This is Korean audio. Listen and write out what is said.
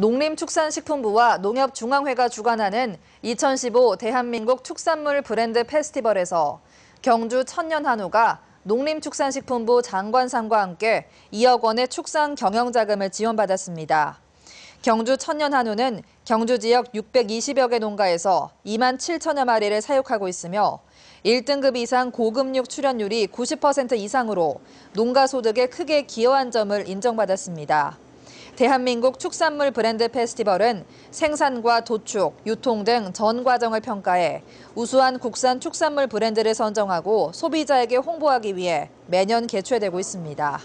농림축산식품부와 농협중앙회가 주관하는 2015 대한민국 축산물 브랜드 페스티벌에서 경주 천년 한우가 농림축산식품부 장관상과 함께 2억 원의 축산 경영 자금을 지원받았습니다. 경주 천년 한우는 경주 지역 620여 개 농가에서 2만 7천여 마리를 사육하고 있으며 1등급 이상 고급육 출연율이 90% 이상으로 농가 소득에 크게 기여한 점을 인정받았습니다. 대한민국 축산물 브랜드 페스티벌은 생산과 도축, 유통 등 전 과정을 평가해 우수한 국산 축산물 브랜드를 선정하고 소비자에게 홍보하기 위해 매년 개최되고 있습니다.